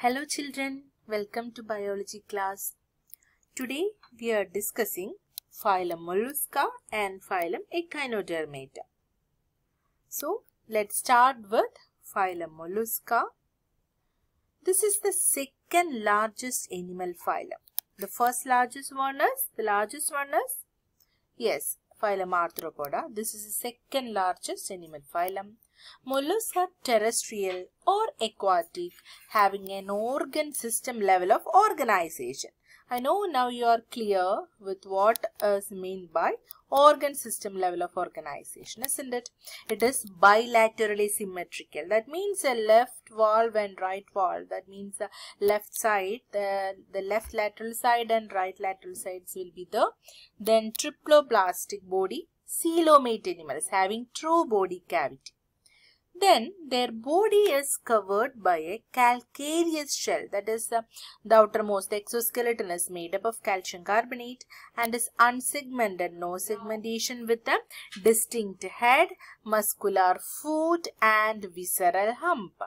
Hello children, welcome to biology class. Today we are discussing phylum Mollusca and phylum Echinodermata. So let's start with phylum Mollusca. This is the second largest animal phylum. The first largest one is, the largest one is, yes, phylum Arthropoda. This is the second largest animal phylum Mollusks are terrestrial or aquatic, having an organ system level of organization. I know now you are clear with what is meant by organ system level of organization, isn't it? It is bilaterally symmetrical. That means a left valve and right valve. That means the left side, the, the left lateral side and right lateral sides will be the then triploblastic body, coelomate animals having true body cavity. Then their body is covered by a calcareous shell that is the, uh, the outermost exoskeleton is made up of calcium carbonate and is unsegmented no segmentation with a distinct head, muscular foot and visceral hump.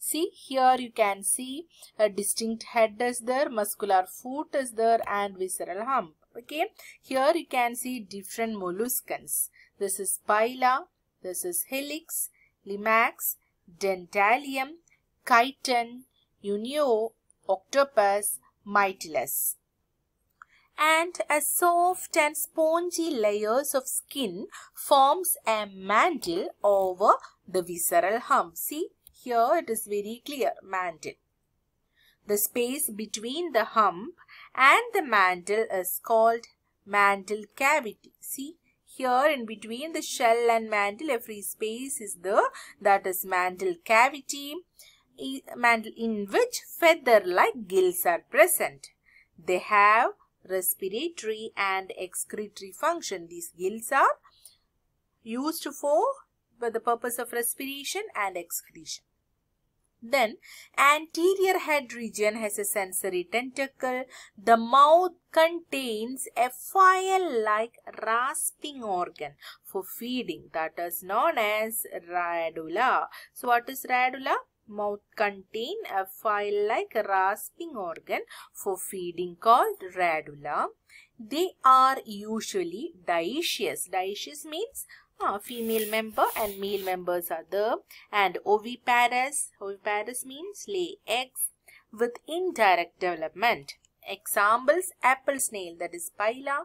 See here you can see a distinct head is there, muscular foot is there and visceral hump. Okay, here you can see different molluscans. This is pila, this is helix, limax, dentalium, chiton, unio, octopus, mytilus. And a soft and spongy layers of skin forms a mantle over the visceral hump. See, here it is very clear, mantle. The space between the hump and the mantle is called mantle cavity. See, here in between the shell and mantle, a free space is the That is mantle cavity, mantle in which feather-like gills are present. They have respiratory and excretory function. These gills are used for for the purpose of respiration and excretion. Then anterior head region has a sensory tentacle. The mouth contains a file-like rasping organ for feeding that is known as radula. So what is radula? Mouth contain a file-like rasping organ for feeding called radula. They are usually dioecious. Dioecious means uh, female member and male members are there and oviparous oviparous means lay eggs with indirect development examples apple snail that is pila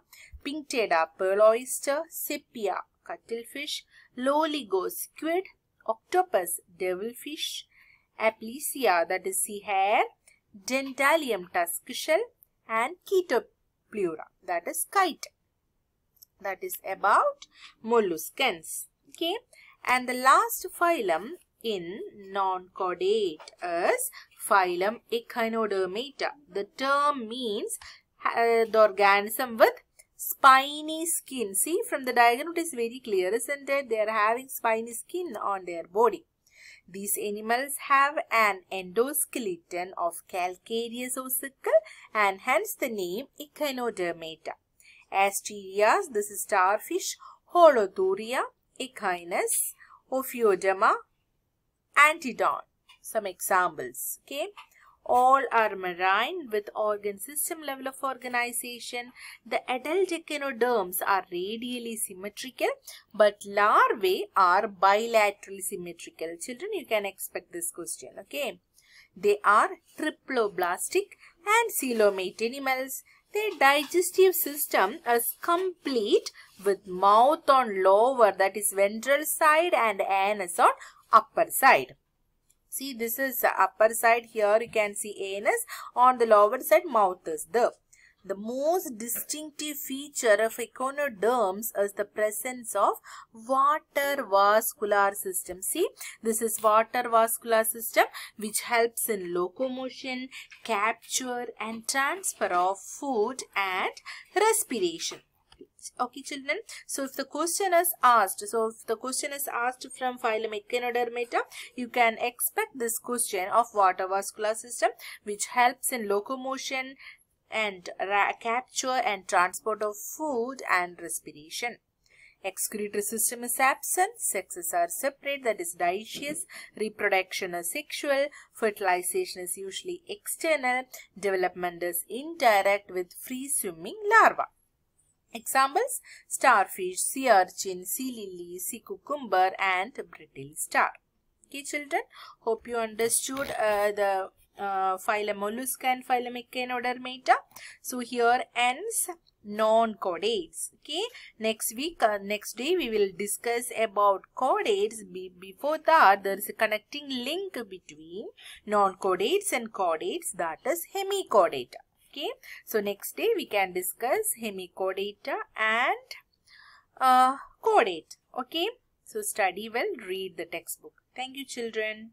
pinctada pearl oyster sepia cuttlefish loligo squid octopus devilfish aplysia that is sea hare dentalium tusk shell and ketopleura that is kite that is about molluscans. Okay. And the last phylum in non-chordate is phylum Echinodermata. The term means uh, the organism with spiny skin. See from the diagram it is very clear isn't it? They are having spiny skin on their body. These animals have an endoskeleton of calcareous ossicle and hence the name Echinodermata. Asterias, this is starfish, Holodoria, Echinus, Ophiodema, Antidon. Some examples, okay? All are marine with organ system level of organization. The adult echinoderms are radially symmetrical but larvae are bilaterally symmetrical. Children, you can expect this question, okay? They are triploblastic and coelomate animals their digestive system is complete with mouth on lower that is ventral side and anus on upper side. See this is upper side here you can see anus on the lower side mouth is the the most distinctive feature of echinoderms is the presence of water vascular system. See, this is water vascular system which helps in locomotion, capture and transfer of food and respiration okay children so if the question is asked so if the question is asked from phylum echinodermata you can expect this question of water vascular system which helps in locomotion and capture and transport of food and respiration. Excretory system is absent, sexes are separate that is dioecious, reproduction is sexual, fertilization is usually external, development is indirect with free swimming larva. Examples starfish, sea urchin, sea lily, sea cucumber and brittle star. Okay children, hope you understood uh, the uh, phylum mollusca and phylum echinodermata so here ends non-chordates okay next week uh, next day we will discuss about chordates Be before that there is a connecting link between non-chordates and chordates that is hemichordata okay so next day we can discuss hemichordata and uh, chordate okay so study well read the textbook thank you children